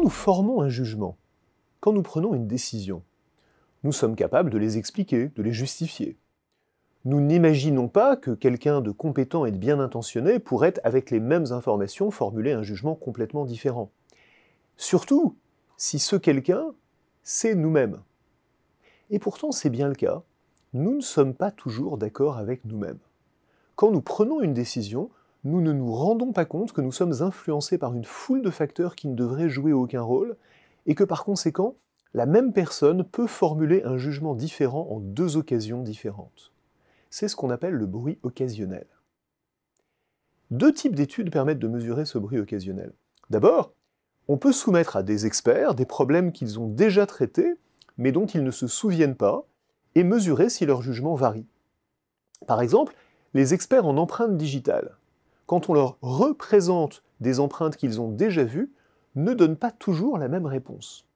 Quand nous formons un jugement, quand nous prenons une décision, nous sommes capables de les expliquer, de les justifier. Nous n'imaginons pas que quelqu'un de compétent et de bien intentionné pourrait, avec les mêmes informations, formuler un jugement complètement différent. Surtout si ce quelqu'un, c'est nous-mêmes. Et pourtant, c'est bien le cas. Nous ne sommes pas toujours d'accord avec nous-mêmes. Quand nous prenons une décision, nous ne nous rendons pas compte que nous sommes influencés par une foule de facteurs qui ne devraient jouer aucun rôle, et que par conséquent, la même personne peut formuler un jugement différent en deux occasions différentes. C'est ce qu'on appelle le bruit occasionnel. Deux types d'études permettent de mesurer ce bruit occasionnel. D'abord, on peut soumettre à des experts des problèmes qu'ils ont déjà traités, mais dont ils ne se souviennent pas, et mesurer si leur jugement varie. Par exemple, les experts en empreintes digitales quand on leur représente des empreintes qu'ils ont déjà vues, ne donnent pas toujours la même réponse.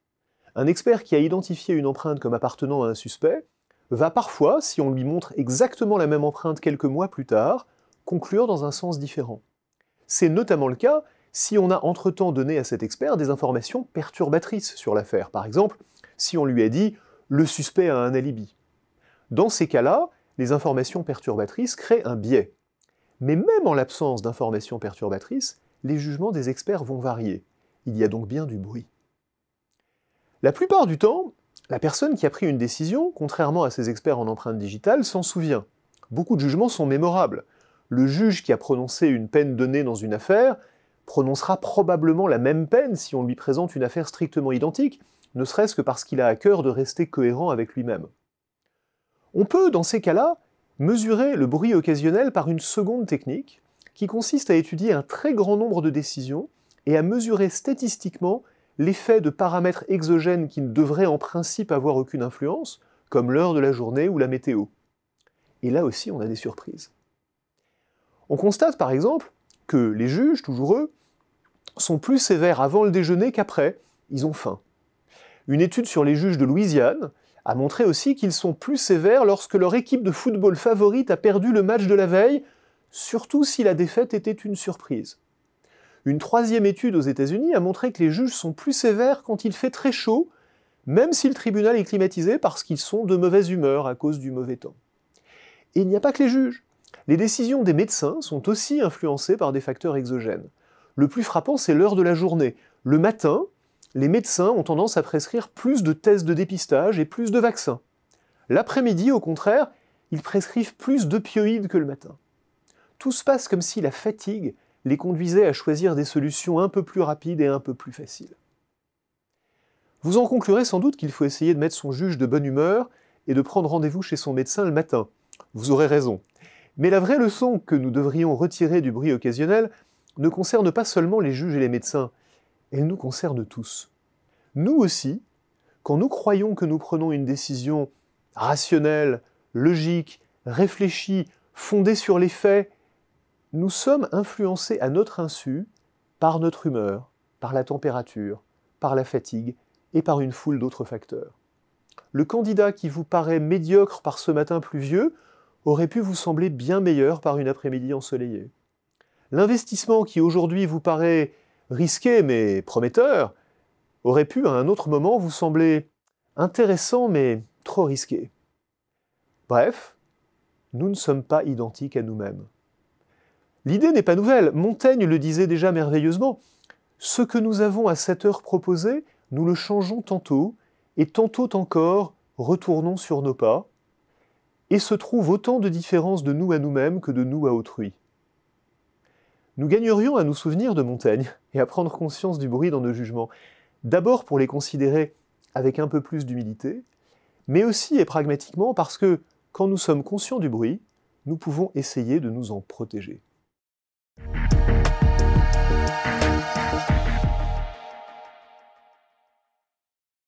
Un expert qui a identifié une empreinte comme appartenant à un suspect va parfois, si on lui montre exactement la même empreinte quelques mois plus tard, conclure dans un sens différent. C'est notamment le cas si on a entre-temps donné à cet expert des informations perturbatrices sur l'affaire. Par exemple, si on lui a dit le suspect a un alibi. Dans ces cas-là, les informations perturbatrices créent un biais. Mais même en l'absence d'informations perturbatrices, les jugements des experts vont varier. Il y a donc bien du bruit. La plupart du temps, la personne qui a pris une décision, contrairement à ses experts en empreinte digitale, s'en souvient. Beaucoup de jugements sont mémorables. Le juge qui a prononcé une peine donnée dans une affaire prononcera probablement la même peine si on lui présente une affaire strictement identique, ne serait-ce que parce qu'il a à cœur de rester cohérent avec lui-même. On peut, dans ces cas-là, Mesurer le bruit occasionnel par une seconde technique qui consiste à étudier un très grand nombre de décisions et à mesurer statistiquement l'effet de paramètres exogènes qui ne devraient en principe avoir aucune influence, comme l'heure de la journée ou la météo. Et là aussi, on a des surprises. On constate par exemple que les juges, toujours eux, sont plus sévères avant le déjeuner qu'après, ils ont faim. Une étude sur les juges de Louisiane a montré aussi qu'ils sont plus sévères lorsque leur équipe de football favorite a perdu le match de la veille, surtout si la défaite était une surprise. Une troisième étude aux États-Unis a montré que les juges sont plus sévères quand il fait très chaud, même si le tribunal est climatisé parce qu'ils sont de mauvaise humeur à cause du mauvais temps. Et il n'y a pas que les juges. Les décisions des médecins sont aussi influencées par des facteurs exogènes. Le plus frappant, c'est l'heure de la journée. Le matin, les médecins ont tendance à prescrire plus de tests de dépistage et plus de vaccins. L'après-midi, au contraire, ils prescrivent plus d'opioïdes que le matin. Tout se passe comme si la fatigue les conduisait à choisir des solutions un peu plus rapides et un peu plus faciles. Vous en conclurez sans doute qu'il faut essayer de mettre son juge de bonne humeur et de prendre rendez-vous chez son médecin le matin. Vous aurez raison. Mais la vraie leçon que nous devrions retirer du bruit occasionnel ne concerne pas seulement les juges et les médecins, elle nous concerne tous. Nous aussi, quand nous croyons que nous prenons une décision rationnelle, logique, réfléchie, fondée sur les faits, nous sommes influencés à notre insu par notre humeur, par la température, par la fatigue et par une foule d'autres facteurs. Le candidat qui vous paraît médiocre par ce matin pluvieux aurait pu vous sembler bien meilleur par une après-midi ensoleillée. L'investissement qui aujourd'hui vous paraît risqué mais prometteur, aurait pu à un autre moment vous sembler intéressant mais trop risqué. Bref, nous ne sommes pas identiques à nous-mêmes. L'idée n'est pas nouvelle, Montaigne le disait déjà merveilleusement. Ce que nous avons à cette heure proposé, nous le changeons tantôt, et tantôt encore retournons sur nos pas, et se trouve autant de différence de nous à nous-mêmes que de nous à autrui. Nous gagnerions à nous souvenir de Montaigne et à prendre conscience du bruit dans nos jugements. D'abord pour les considérer avec un peu plus d'humilité, mais aussi et pragmatiquement parce que quand nous sommes conscients du bruit, nous pouvons essayer de nous en protéger.